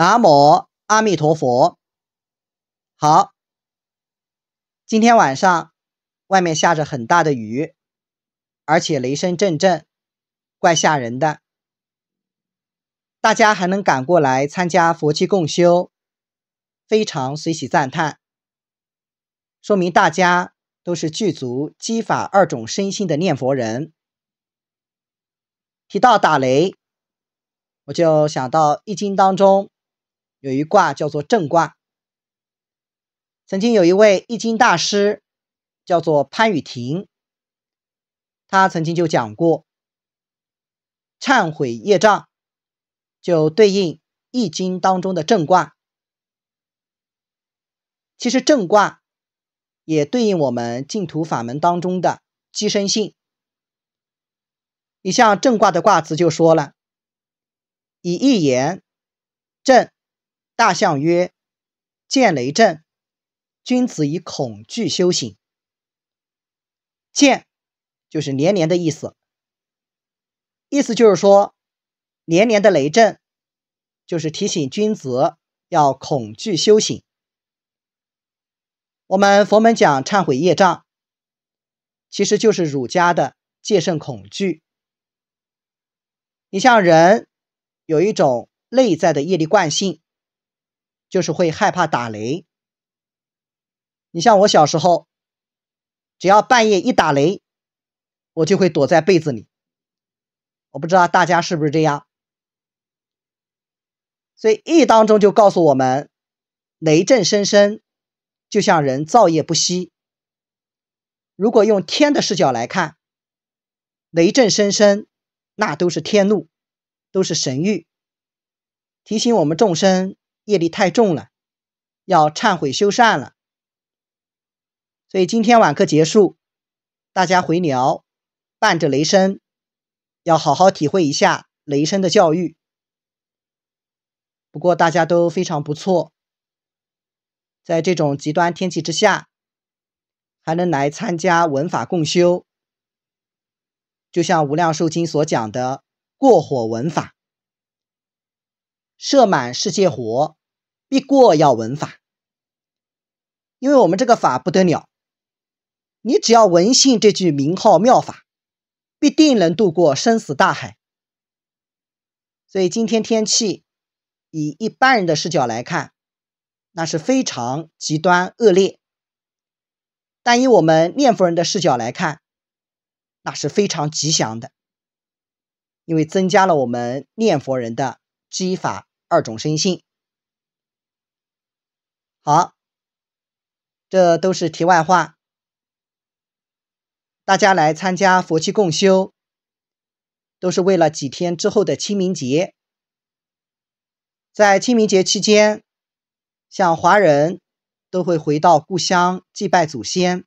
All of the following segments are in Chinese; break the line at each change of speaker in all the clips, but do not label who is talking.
南无阿弥陀佛。好，今天晚上外面下着很大的雨，而且雷声阵阵，怪吓人的。大家还能赶过来参加佛七共修，非常随喜赞叹，说明大家都是具足积法二种身心的念佛人。提到打雷，我就想到《易经》当中。有一卦叫做正卦，曾经有一位易经大师叫做潘雨婷，他曾经就讲过，忏悔业障就对应易经当中的正卦。其实正卦也对应我们净土法门当中的机生性。你像正卦的卦辞就说了，以一言正。大象曰：“见雷震，君子以恐惧修行。见就是年年的意思，意思就是说年年的雷震，就是提醒君子要恐惧修行。我们佛门讲忏悔业障，其实就是儒家的戒慎恐惧。你像人有一种内在的业力惯性。”就是会害怕打雷，你像我小时候，只要半夜一打雷，我就会躲在被子里。我不知道大家是不是这样。所以易当中就告诉我们，雷震声声，就像人造业不息。如果用天的视角来看，雷震声声，那都是天怒，都是神谕，提醒我们众生。业力太重了，要忏悔修善了。所以今天晚课结束，大家回寮，伴着雷声，要好好体会一下雷声的教育。不过大家都非常不错，在这种极端天气之下，还能来参加文法共修。就像《无量寿经》所讲的“过火文法”，摄满世界火。必过要闻法，因为我们这个法不得了，你只要闻信这句名号妙法，必定能度过生死大海。所以今天天气，以一般人的视角来看，那是非常极端恶劣；但以我们念佛人的视角来看，那是非常吉祥的，因为增加了我们念佛人的机法二种生性。好，这都是题外话。大家来参加佛七共修，都是为了几天之后的清明节。在清明节期间，像华人，都会回到故乡祭拜祖先。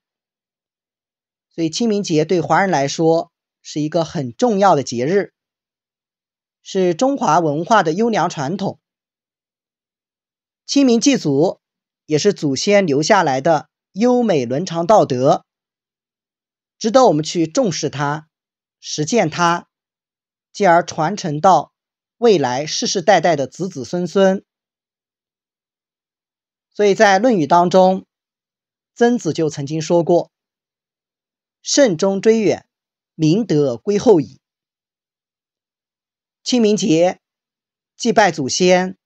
所以清明节对华人来说是一个很重要的节日，是中华文化的优良传统。清明祭祖。也是祖先留下来的优美伦常道德，值得我们去重视它、实践它，继而传承到未来世世代代的子子孙孙。所以在《论语》当中，曾子就曾经说过：“慎终追远，明德归后矣。”清明节祭拜祖先，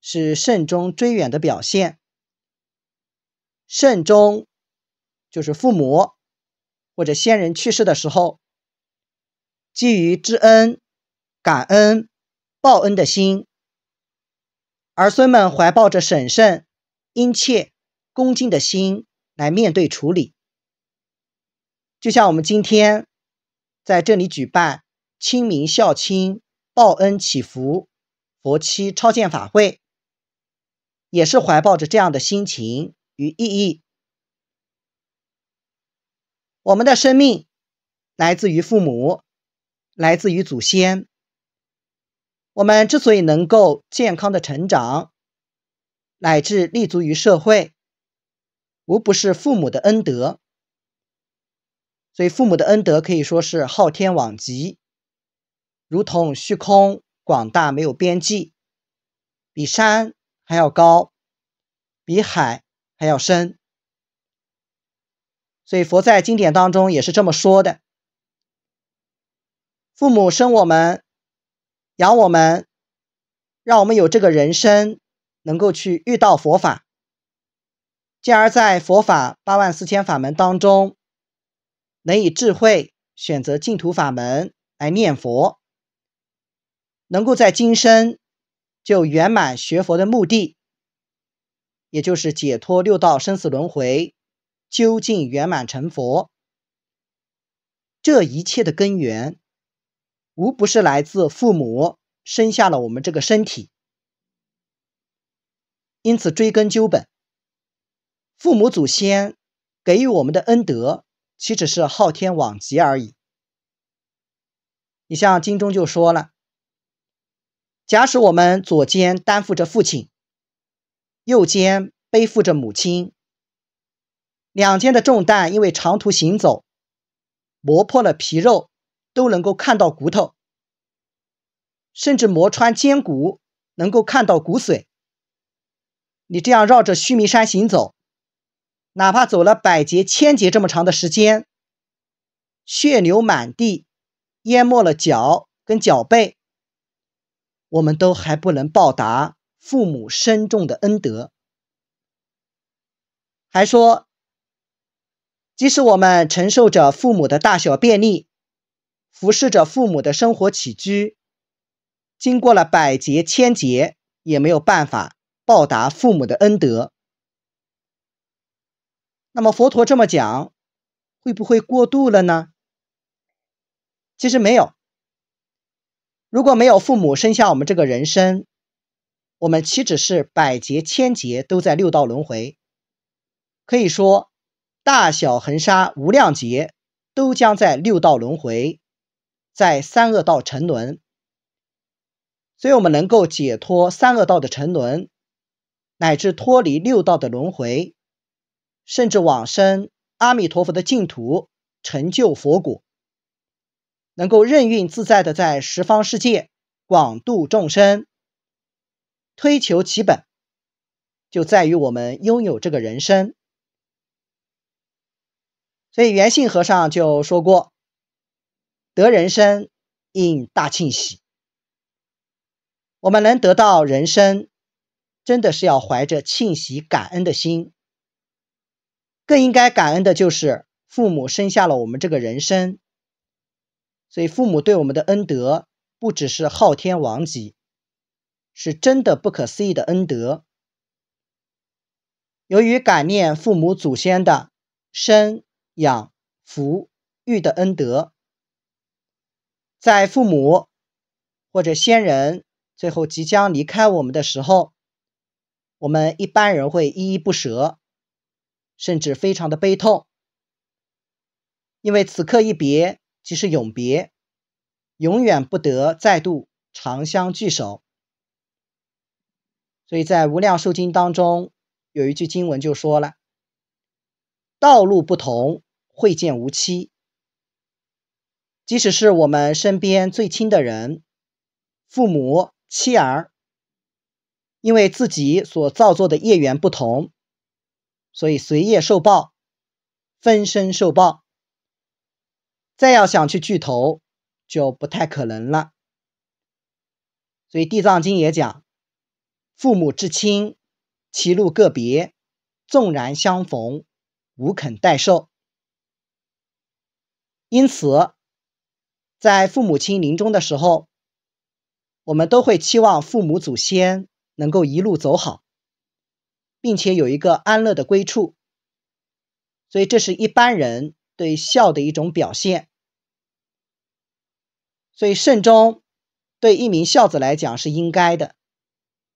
是慎终追远的表现。慎终，就是父母或者先人去世的时候，基于知恩、感恩、报恩的心，儿孙们怀抱着审慎、殷切、恭敬的心来面对处理。就像我们今天在这里举办清明孝亲报恩祈福、佛七超荐法会，也是怀抱着这样的心情。与意义，我们的生命来自于父母，来自于祖先。我们之所以能够健康的成长，乃至立足于社会，无不是父母的恩德。所以，父母的恩德可以说是浩天罔极，如同虚空广大没有边际，比山还要高，比海。还要生，所以佛在经典当中也是这么说的：父母生我们，养我们，让我们有这个人生，能够去遇到佛法，进而，在佛法八万四千法门当中，能以智慧选择净土法门来念佛，能够在今生就圆满学佛的目的。也就是解脱六道生死轮回，究竟圆满成佛，这一切的根源，无不是来自父母生下了我们这个身体。因此追根究本，父母祖先给予我们的恩德，岂只是昊天罔极而已？你像经中就说了，假使我们左肩担负着父亲。右肩背负着母亲，两肩的重担因为长途行走磨破了皮肉，都能够看到骨头，甚至磨穿肩骨，能够看到骨髓。你这样绕着须弥山行走，哪怕走了百节千节这么长的时间，血流满地，淹没了脚跟脚背，我们都还不能报答。父母深重的恩德，还说，即使我们承受着父母的大小便利，服侍着父母的生活起居，经过了百劫千劫，也没有办法报答父母的恩德。那么佛陀这么讲，会不会过度了呢？其实没有，如果没有父母生下我们这个人生，我们岂止是百劫千劫都在六道轮回？可以说，大小恒沙无量劫都将在六道轮回，在三恶道沉沦。所以，我们能够解脱三恶道的沉沦，乃至脱离六道的轮回，甚至往生阿弥陀佛的净土，成就佛果，能够任运自在的在十方世界广度众生。推求其本，就在于我们拥有这个人生。所以，圆信和尚就说过：“得人生应大庆喜。”我们能得到人生，真的是要怀着庆喜感恩的心。更应该感恩的就是父母生下了我们这个人生。所以，父母对我们的恩德不只是昊天王级。是真的不可思议的恩德。由于感念父母祖先的生养抚育的恩德，在父母或者先人最后即将离开我们的时候，我们一般人会依依不舍，甚至非常的悲痛，因为此刻一别即是永别，永远不得再度长相聚首。所以在《无量寿经》当中有一句经文就说了：“道路不同，会见无期。”即使是我们身边最亲的人，父母、妻儿，因为自己所造作的业缘不同，所以随业受报，分身受报，再要想去聚头就不太可能了。所以《地藏经》也讲。父母至亲，其路个别，纵然相逢，无肯代受。因此，在父母亲临终的时候，我们都会期望父母祖先能够一路走好，并且有一个安乐的归处。所以，这是一般人对孝的一种表现。所以，慎终对一名孝子来讲是应该的。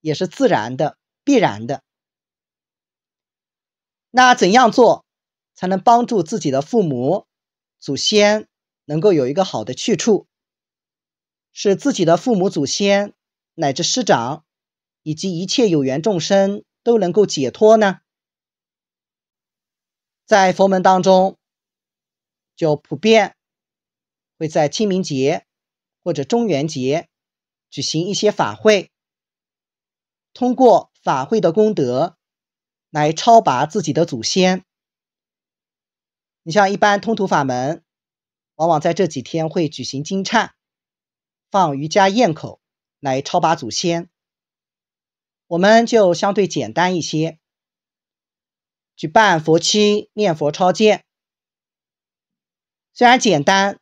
也是自然的、必然的。那怎样做才能帮助自己的父母、祖先能够有一个好的去处，使自己的父母、祖先乃至师长以及一切有缘众生都能够解脱呢？在佛门当中，就普遍会在清明节或者中元节举行一些法会。通过法会的功德来超拔自己的祖先。你像一般通途法门，往往在这几天会举行金忏、放瑜伽宴口来超拔祖先。我们就相对简单一些，举办佛七、念佛超荐。虽然简单，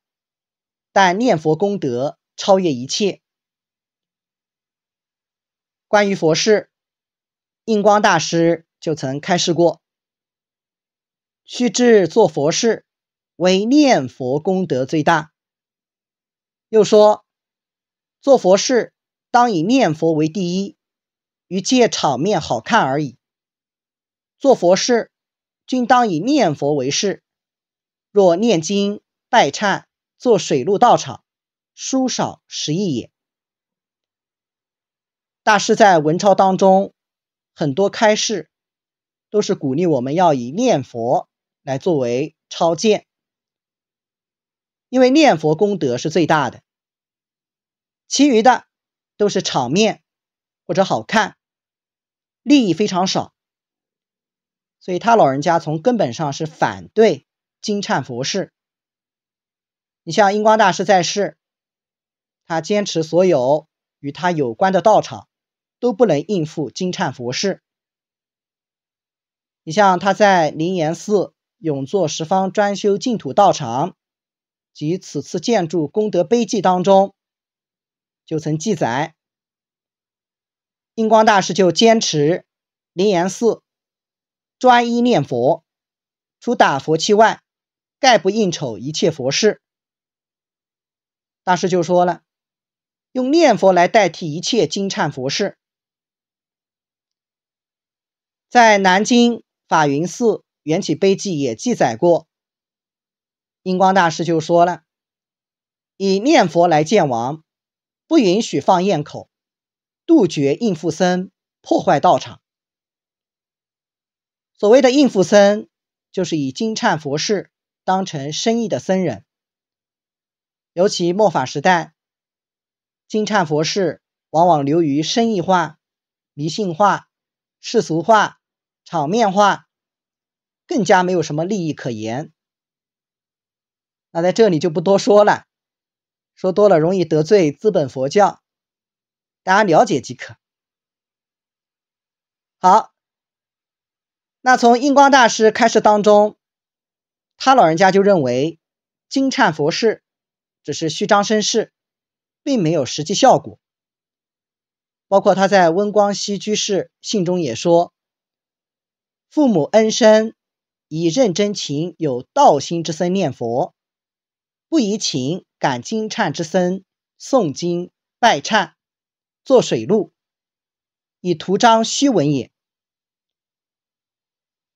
但念佛功德超越一切。关于佛事，印光大师就曾开示过：须知做佛事，为念佛功德最大。又说，做佛事当以念佛为第一，于借场面好看而已。做佛事均当以念佛为事，若念经、拜忏、做水陆道场，殊少实义也。大师在文抄当中，很多开示都是鼓励我们要以念佛来作为超荐，因为念佛功德是最大的，其余的都是场面或者好看，利益非常少，所以他老人家从根本上是反对金忏佛事。你像印光大师在世，他坚持所有与他有关的道场。都不能应付金忏佛事。你像他在灵岩寺永作十方专修净土道场及此次建筑功德碑记当中，就曾记载，印光大师就坚持灵岩寺专一念佛，除打佛器外，概不应酬一切佛事。大师就说了，用念佛来代替一切金忏佛事。在南京法云寺缘起碑记也记载过，印光大师就说了：“以念佛来见王，不允许放焰口，杜绝应付僧破坏道场。”所谓的应付僧，就是以金忏佛事当成生意的僧人。尤其末法时代，金忏佛事往往流于生意化、迷信化、世俗化。场面化，更加没有什么利益可言。那在这里就不多说了，说多了容易得罪资本佛教，大家了解即可。好，那从印光大师开示当中，他老人家就认为金忏佛事只是虚张声势，并没有实际效果。包括他在温光熙居士信中也说。父母恩深，以认真情有道心之僧念佛，不宜请感经忏之僧诵经拜忏、作水路，以图章虚文也。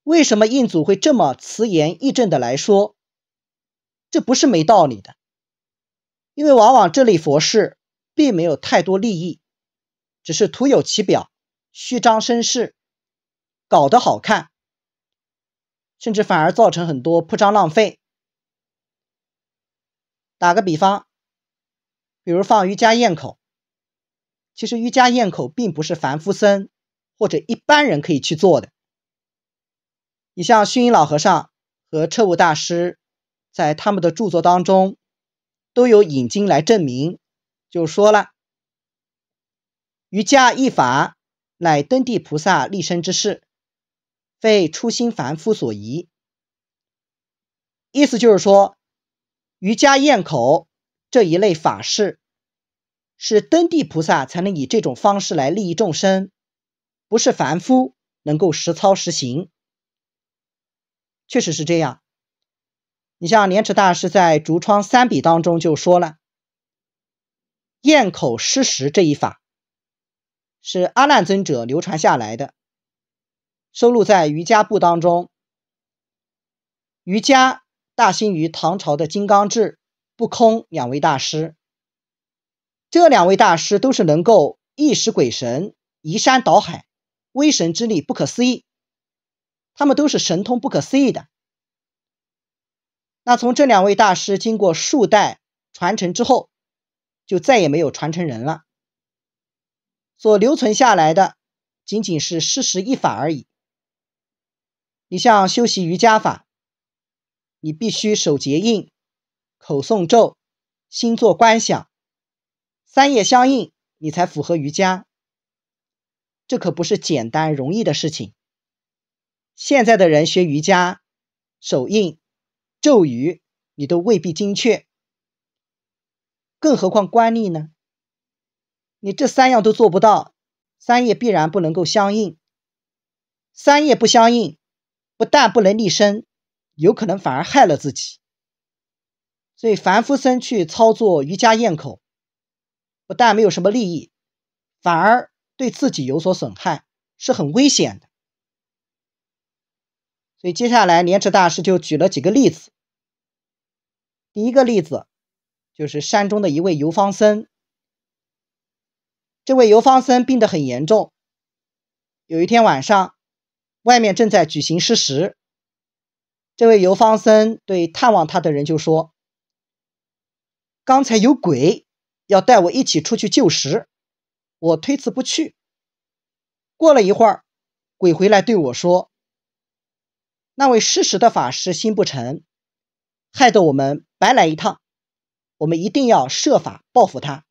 为什么印祖会这么辞言义正的来说？这不是没道理的，因为往往这类佛事并没有太多利益，只是徒有其表，虚张声势。搞得好看，甚至反而造成很多铺张浪费。打个比方，比如放瑜伽宴口，其实瑜伽宴口并不是凡夫僧或者一般人可以去做的。你像虚云老和尚和彻悟大师，在他们的著作当中都有引经来证明，就说了，瑜伽一法乃登地菩萨立身之事。被初心凡夫所疑，意思就是说，瑜伽咽口这一类法事，是登地菩萨才能以这种方式来利益众生，不是凡夫能够实操实行。确实是这样。你像莲池大师在《竹窗三笔》当中就说了，咽口失实这一法，是阿难尊者流传下来的。收录在《瑜伽部》当中。瑜伽大兴于唐朝的金刚智、不空两位大师。这两位大师都是能够一使鬼神、移山倒海，威神之力不可思议。他们都是神通不可思议的。那从这两位大师经过数代传承之后，就再也没有传承人了。所留存下来的，仅仅是事实一法而已。你像修习瑜伽法，你必须手结印、口诵咒、心做观想，三业相应，你才符合瑜伽。这可不是简单容易的事情。现在的人学瑜伽，手印、咒语你都未必精确，更何况观力呢？你这三样都做不到，三业必然不能够相应。三业不相应。不但不能立身，有可能反而害了自己。所以凡夫僧去操作瑜伽咽口，不但没有什么利益，反而对自己有所损害，是很危险的。所以接下来莲池大师就举了几个例子。第一个例子就是山中的一位游方僧，这位游方僧病得很严重。有一天晚上。外面正在举行施食。这位游方僧对探望他的人就说：“刚才有鬼要带我一起出去救食，我推辞不去。过了一会儿，鬼回来对我说：‘那位施食的法师心不诚，害得我们白来一趟。我们一定要设法报复他。’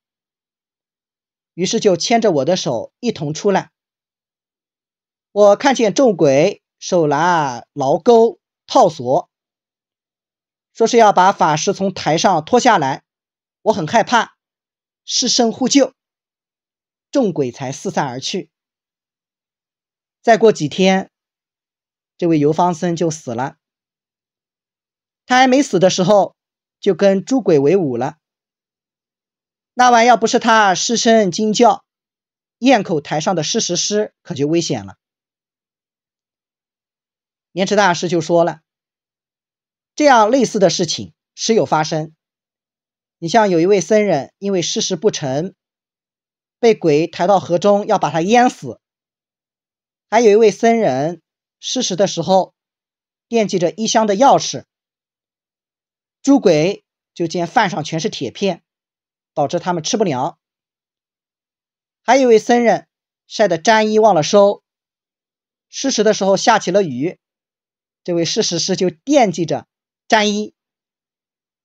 于是就牵着我的手一同出来。”我看见众鬼手拿牢钩套索，说是要把法师从台上拖下来，我很害怕，失声呼救，众鬼才四散而去。再过几天，这位游方僧就死了。他还没死的时候，就跟诸鬼为伍了。那晚要不是他失声惊叫，咽口台上的施食尸，可就危险了。莲池大师就说了，这样类似的事情时有发生。你像有一位僧人，因为事食不成，被鬼抬到河中要把他淹死；还有一位僧人失食的时候惦记着一箱的钥匙，诸鬼就见饭上全是铁片，导致他们吃不了；还有一位僧人晒的沾衣忘了收，失食的时候下起了雨。这位事实师就惦记着沾衣，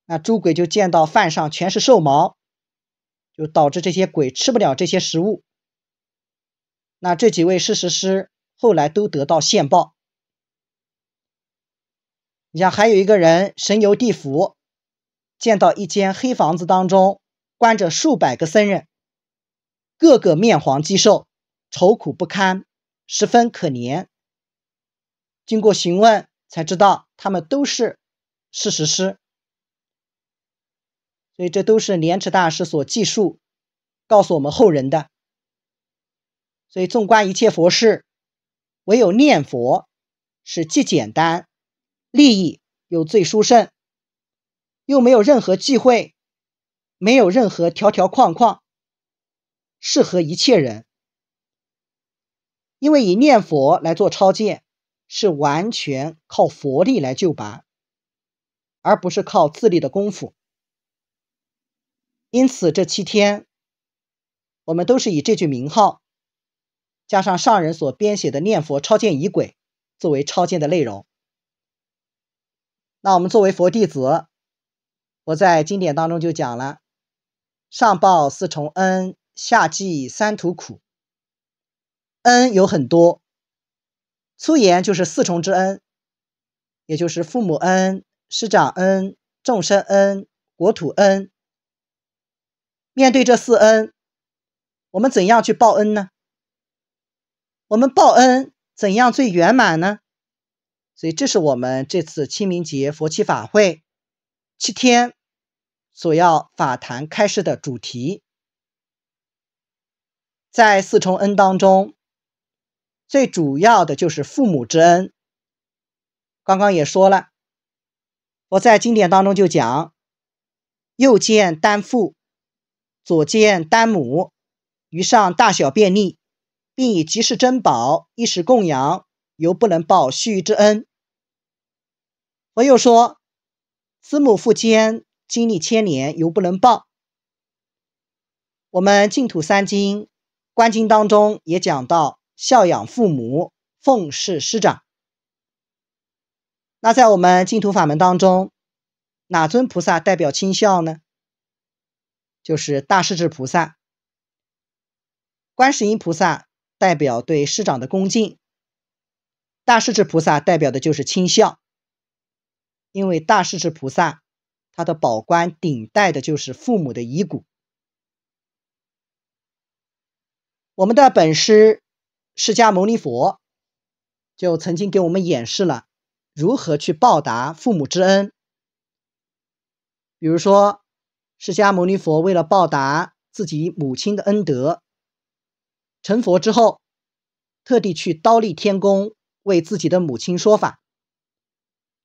那诸鬼就见到饭上全是兽毛，就导致这些鬼吃不了这些食物。那这几位事实师后来都得到线报，你像还有一个人神游地府，见到一间黑房子当中关着数百个僧人，个个面黄肌瘦，愁苦不堪，十分可怜。经过询问才知道，他们都是事实师，所以这都是莲池大师所记述，告诉我们后人的。所以纵观一切佛事，唯有念佛是既简单、利益又最殊胜，又没有任何忌讳，没有任何条条框框，适合一切人。因为以念佛来做超荐。是完全靠佛力来救拔，而不是靠自力的功夫。因此，这七天我们都是以这句名号，加上上人所编写的念佛超荐仪轨作为超荐的内容。那我们作为佛弟子，我在经典当中就讲了：上报四重恩，下济三途苦。恩有很多。粗言就是四重之恩，也就是父母恩、师长恩、众生恩、国土恩。面对这四恩，我们怎样去报恩呢？我们报恩怎样最圆满呢？所以，这是我们这次清明节佛七法会七天所要法谈开示的主题。在四重恩当中。最主要的就是父母之恩。刚刚也说了，我在经典当中就讲，右见单父，左见单母，于上大小便利，并以及时珍宝，一时供养，犹不能报须臾之恩。我又说，慈母负肩，经历千年，犹不能报。我们净土三经《观经》当中也讲到。孝养父母，奉事师长。那在我们净土法门当中，哪尊菩萨代表亲孝呢？就是大势至菩萨。观世音菩萨代表对师长的恭敬，大势至菩萨代表的就是亲孝，因为大势至菩萨他的宝冠顶戴的就是父母的遗骨。我们的本师。释迦牟尼佛就曾经给我们演示了如何去报答父母之恩。比如说，释迦牟尼佛为了报答自己母亲的恩德，成佛之后，特地去刀立天宫为自己的母亲说法，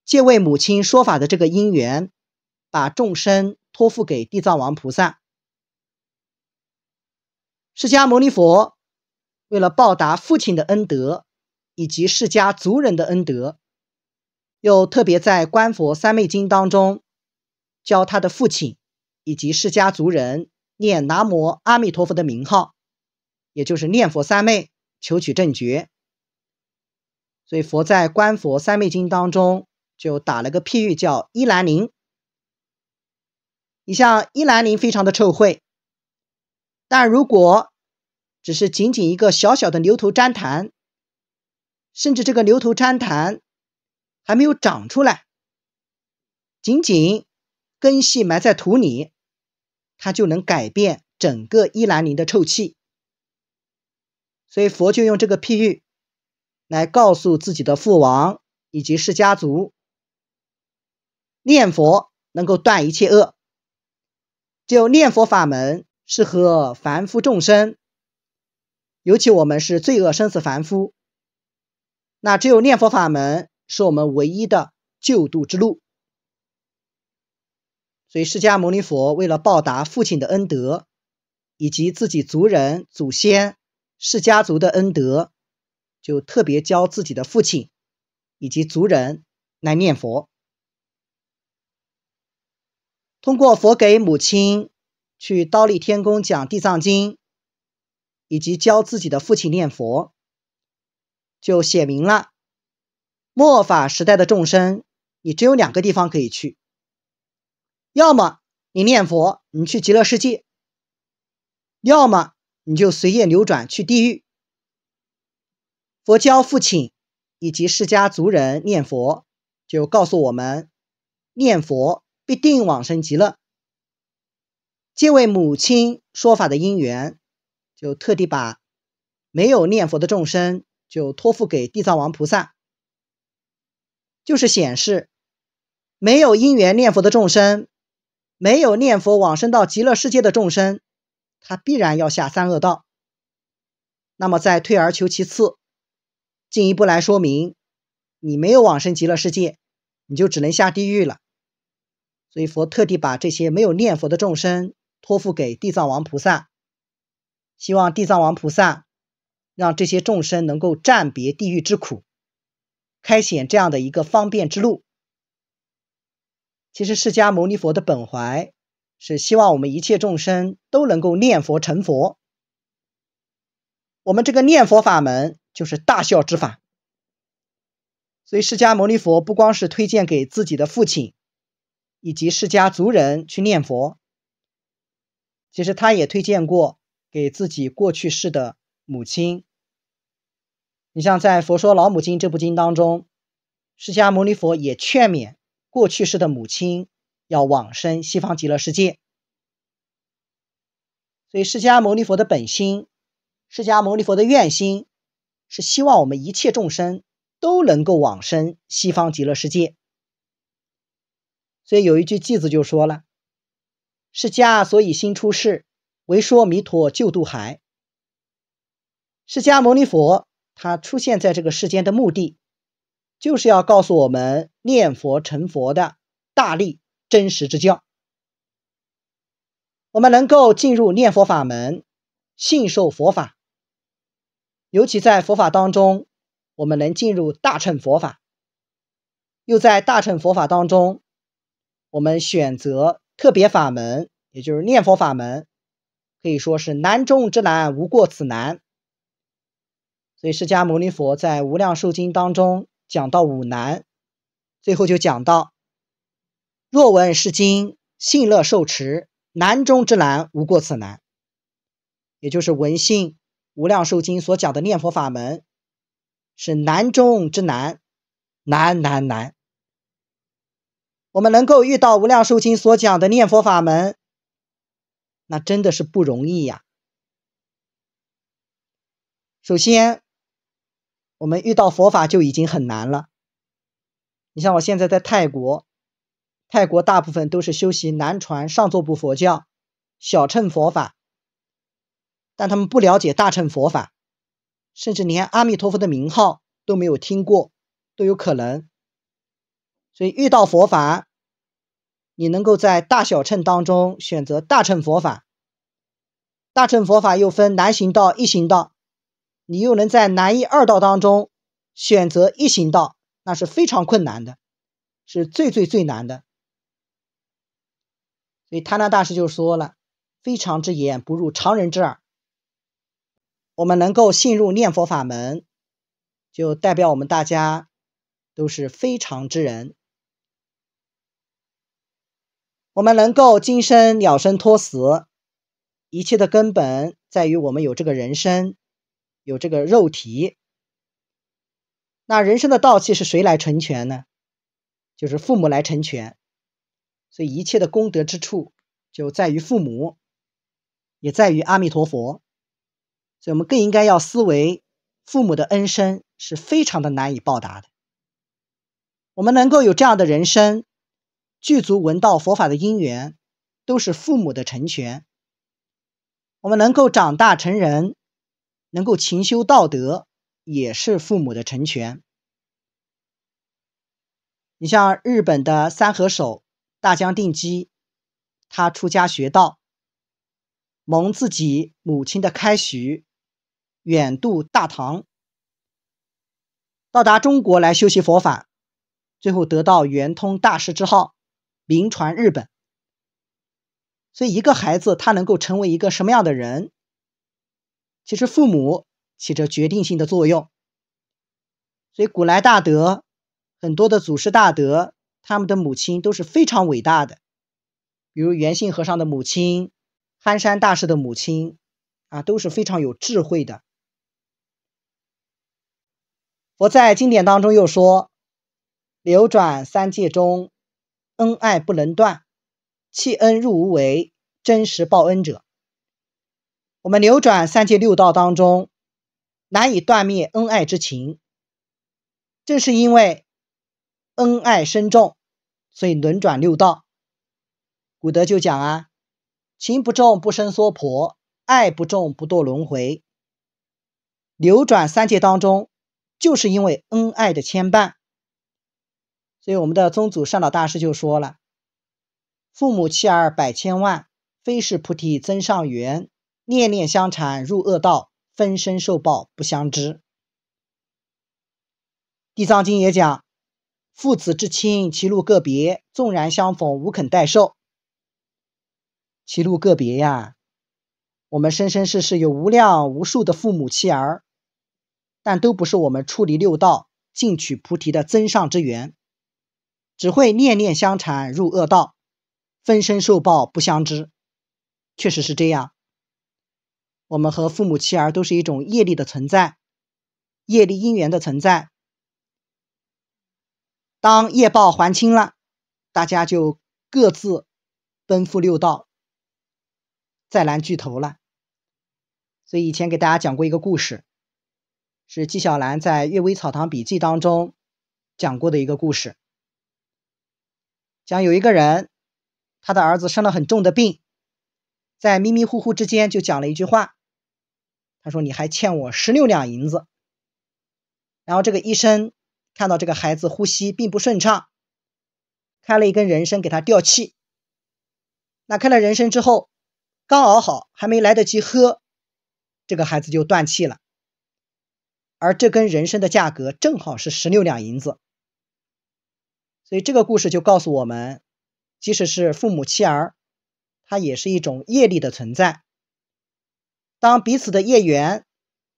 借为母亲说法的这个因缘，把众生托付给地藏王菩萨。释迦牟尼佛。为了报答父亲的恩德，以及释家族人的恩德，又特别在《观佛三昧经》当中教他的父亲以及释家族人念“南无阿弥陀佛”的名号，也就是念佛三昧，求取正觉。所以佛在《观佛三昧经》当中就打了个譬喻，叫“依兰宁。你像“伊兰林”非常的臭秽，但如果只是仅仅一个小小的牛头粘痰，甚至这个牛头粘痰还没有长出来，仅仅根系埋在土里，它就能改变整个依兰林的臭气。所以佛就用这个譬喻来告诉自己的父王以及释家族，念佛能够断一切恶，就念佛法门适合凡夫众生。尤其我们是罪恶生死凡夫，那只有念佛法门是我们唯一的救度之路。所以释迦牟尼佛为了报答父亲的恩德，以及自己族人祖先释迦族的恩德，就特别教自己的父亲以及族人来念佛。通过佛给母亲去刀立天宫讲地藏经。以及教自己的父亲念佛，就写明了末法时代的众生，你只有两个地方可以去，要么你念佛，你去极乐世界；要么你就随业流转去地狱。佛教父亲以及释家族人念佛，就告诉我们，念佛必定往生极乐。皆为母亲说法的因缘。就特地把没有念佛的众生，就托付给地藏王菩萨，就是显示没有因缘念佛的众生，没有念佛往生到极乐世界的众生，他必然要下三恶道。那么再退而求其次，进一步来说明，你没有往生极乐世界，你就只能下地狱了。所以佛特地把这些没有念佛的众生托付给地藏王菩萨。希望地藏王菩萨让这些众生能够暂别地狱之苦，开显这样的一个方便之路。其实释迦牟尼佛的本怀是希望我们一切众生都能够念佛成佛。我们这个念佛法门就是大孝之法，所以释迦牟尼佛不光是推荐给自己的父亲以及释迦族人去念佛，其实他也推荐过。给自己过去世的母亲，你像在《佛说老母经》这部经当中，释迦牟尼佛也劝勉过去世的母亲要往生西方极乐世界。所以，释迦牟尼佛的本心、释迦牟尼佛的愿心，是希望我们一切众生都能够往生西方极乐世界。所以有一句偈子就说了：“释迦所以心出世。”为说弥陀救度海，释迦牟尼佛他出现在这个世间的目的，就是要告诉我们念佛成佛的大力真实之教。我们能够进入念佛法门，信受佛法，尤其在佛法当中，我们能进入大乘佛法，又在大乘佛法当中，我们选择特别法门，也就是念佛法门。可以说是难中之难，无过此难。所以释迦牟尼佛在《无量寿经》当中讲到五难，最后就讲到：若闻是经，信乐受持，难中之难，无过此难。也就是闻信《无量寿经》所讲的念佛法门，是难中之难，难难难。我们能够遇到《无量寿经》所讲的念佛法门。那真的是不容易呀。首先，我们遇到佛法就已经很难了。你像我现在在泰国，泰国大部分都是修习南传上座部佛教、小乘佛法，但他们不了解大乘佛法，甚至连阿弥陀佛的名号都没有听过，都有可能。所以遇到佛法。你能够在大小乘当中选择大乘佛法，大乘佛法又分南行道、一行道，你又能在南一二道当中选择一行道，那是非常困难的，是最最最难的。所以，他那大师就说了：“非常之言，不入常人之耳。”我们能够信入念佛法门，就代表我们大家都是非常之人。我们能够今生了生托死，一切的根本在于我们有这个人生，有这个肉体。那人生的道气是谁来成全呢？就是父母来成全，所以一切的功德之处就在于父母，也在于阿弥陀佛。所以我们更应该要思维父母的恩深是非常的难以报答的。我们能够有这样的人生。具足闻道佛法的因缘，都是父母的成全。我们能够长大成人，能够勤修道德，也是父母的成全。你像日本的三和守大将定基，他出家学道，蒙自己母亲的开许，远渡大唐，到达中国来修习佛法，最后得到圆通大师之号。名传日本，所以一个孩子他能够成为一个什么样的人，其实父母起着决定性的作用。所以古来大德很多的祖师大德，他们的母亲都是非常伟大的，比如圆信和尚的母亲、憨山大师的母亲啊，都是非常有智慧的。佛在经典当中又说：“流转三界中。”恩爱不能断，弃恩入无为，真实报恩者。我们流转三界六道当中，难以断灭恩爱之情，正是因为恩爱深重，所以轮转六道。古德就讲啊，情不重不生娑婆，爱不重不堕轮回。流转三界当中，就是因为恩爱的牵绊。所以，我们的宗祖上导大师就说了：“父母妻儿百千万，非是菩提增上缘；念念相缠入恶道，分身受报不相知。”《地藏经》也讲：“父子至亲，其路个别；纵然相逢，无肯代受。”其路个别呀，我们生生世世有无量无数的父母妻儿，但都不是我们出离六道、进取菩提的增上之缘。只会念念相缠入恶道，分身受报不相知，确实是这样。我们和父母、妻儿都是一种业力的存在，业力因缘的存在。当业报还清了，大家就各自奔赴六道，再难聚头了。所以以前给大家讲过一个故事，是纪晓岚在《阅微草堂笔记》当中讲过的一个故事。讲有一个人，他的儿子生了很重的病，在迷迷糊糊之间就讲了一句话，他说：“你还欠我十六两银子。”然后这个医生看到这个孩子呼吸并不顺畅，开了一根人参给他吊气。那开了人参之后，刚熬好，还没来得及喝，这个孩子就断气了。而这根人参的价格正好是十六两银子。所以这个故事就告诉我们，即使是父母妻儿，它也是一种业力的存在。当彼此的业缘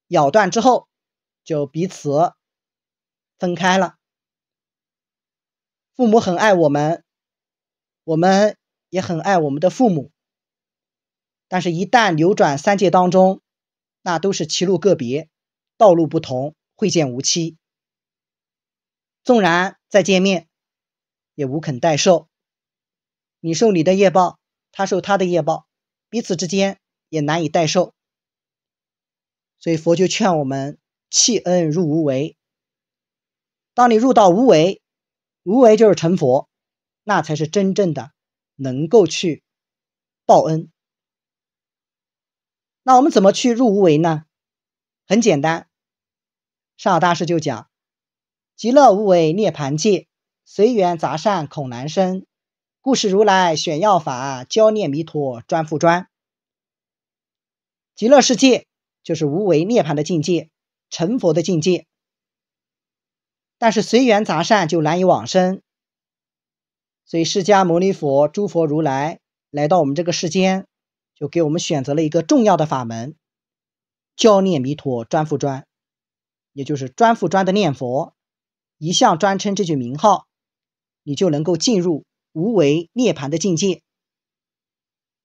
咬断之后，就彼此分开了。父母很爱我们，我们也很爱我们的父母。但是，一旦流转三界当中，那都是歧路个别，道路不同，会见无期。纵然再见面，也无肯代受，你受你的业报，他受他的业报，彼此之间也难以代受。所以佛就劝我们弃恩入无为。当你入道无为，无为就是成佛，那才是真正的能够去报恩。那我们怎么去入无为呢？很简单，上大师就讲：极乐无为涅槃界。随缘杂善恐难生，故事如来选要法，教念弥陀专复专。极乐世界就是无为涅槃的境界，成佛的境界。但是随缘杂善就难以往生，所以释迦牟尼佛、诸佛如来来到我们这个世间，就给我们选择了一个重要的法门，教念弥陀专复专，也就是专复专的念佛，一向专称这句名号。你就能够进入无为涅槃的境界，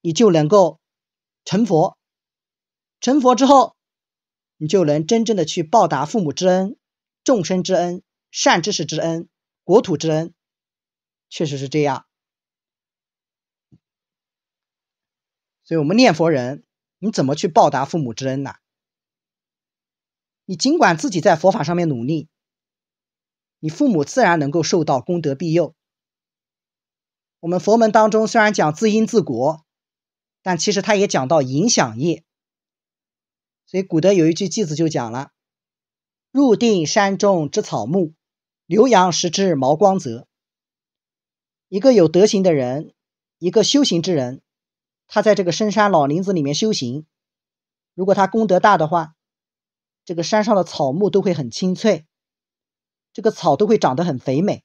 你就能够成佛。成佛之后，你就能真正的去报答父母之恩、众生之恩、善知识之恩、国土之恩，确实是这样。所以，我们念佛人，你怎么去报答父母之恩呢？你尽管自己在佛法上面努力。你父母自然能够受到功德庇佑。我们佛门当中虽然讲自因自果，但其实它也讲到影响业。所以古德有一句偈子就讲了：“入定山中之草木，留羊食之毛光泽。”一个有德行的人，一个修行之人，他在这个深山老林子里面修行，如果他功德大的话，这个山上的草木都会很青翠。这个草都会长得很肥美，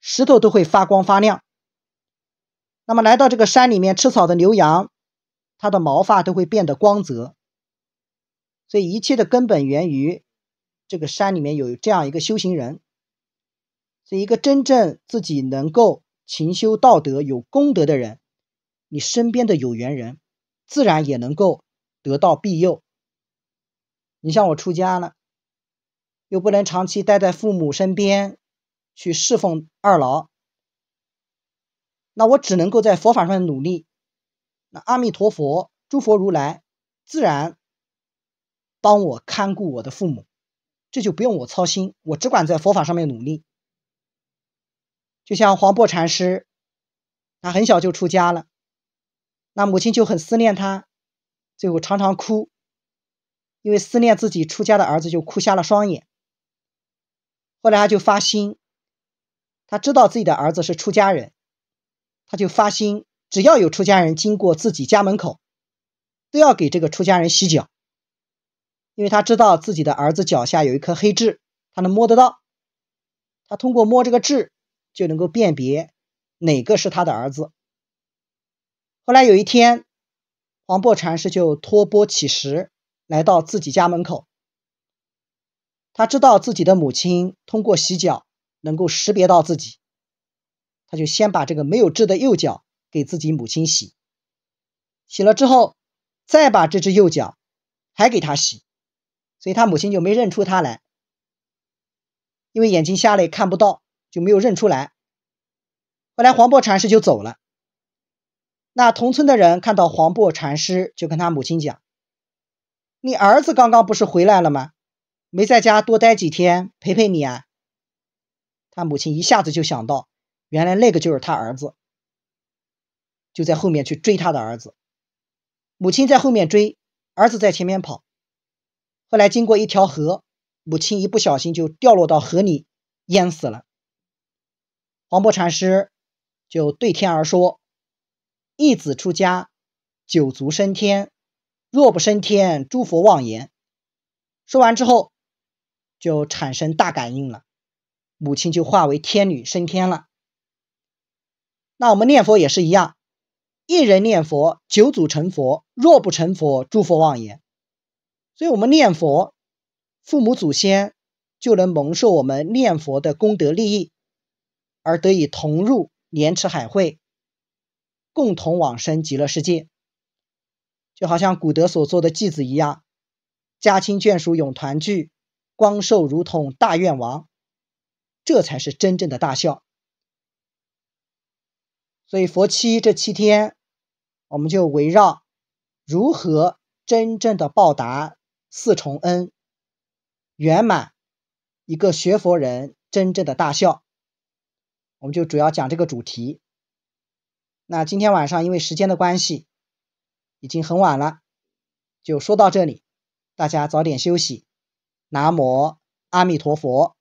石头都会发光发亮。那么来到这个山里面吃草的牛羊，它的毛发都会变得光泽。所以一切的根本源于这个山里面有这样一个修行人，所以一个真正自己能够勤修道德、有功德的人，你身边的有缘人自然也能够得到庇佑。你像我出家了。又不能长期待在父母身边去侍奉二老，那我只能够在佛法上面努力。那阿弥陀佛、诸佛如来自然帮我看顾我的父母，这就不用我操心，我只管在佛法上面努力。就像黄檗禅师，他很小就出家了，那母亲就很思念他，最后常常哭，因为思念自己出家的儿子，就哭瞎了双眼。后来他就发心，他知道自己的儿子是出家人，他就发心，只要有出家人经过自己家门口，都要给这个出家人洗脚，因为他知道自己的儿子脚下有一颗黑痣，他能摸得到，他通过摸这个痣就能够辨别哪个是他的儿子。后来有一天，黄檗禅师就托钵乞食来到自己家门口。他知道自己的母亲通过洗脚能够识别到自己，他就先把这个没有痣的右脚给自己母亲洗，洗了之后，再把这只右脚还给他洗，所以他母亲就没认出他来，因为眼睛瞎了看不到，就没有认出来。后来黄檗禅师就走了。那同村的人看到黄檗禅师，就跟他母亲讲：“你儿子刚刚不是回来了吗？”没在家多待几天陪陪你啊！他母亲一下子就想到，原来那个就是他儿子，就在后面去追他的儿子。母亲在后面追，儿子在前面跑。后来经过一条河，母亲一不小心就掉落到河里淹死了。黄檗禅师就对天而说：“一子出家，九族升天；若不升天，诸佛妄言。”说完之后。就产生大感应了，母亲就化为天女升天了。那我们念佛也是一样，一人念佛九祖成佛，若不成佛，诸佛妄言。所以，我们念佛，父母祖先就能蒙受我们念佛的功德利益，而得以同入莲池海会，共同往生极乐世界。就好像古德所做的偈子一样，家亲眷属永团聚。光寿如同大愿王，这才是真正的大孝。所以佛七这七天，我们就围绕如何真正的报答四重恩，圆满一个学佛人真正的大孝，我们就主要讲这个主题。那今天晚上因为时间的关系，已经很晚了，就说到这里，大家早点休息。南无阿弥陀佛。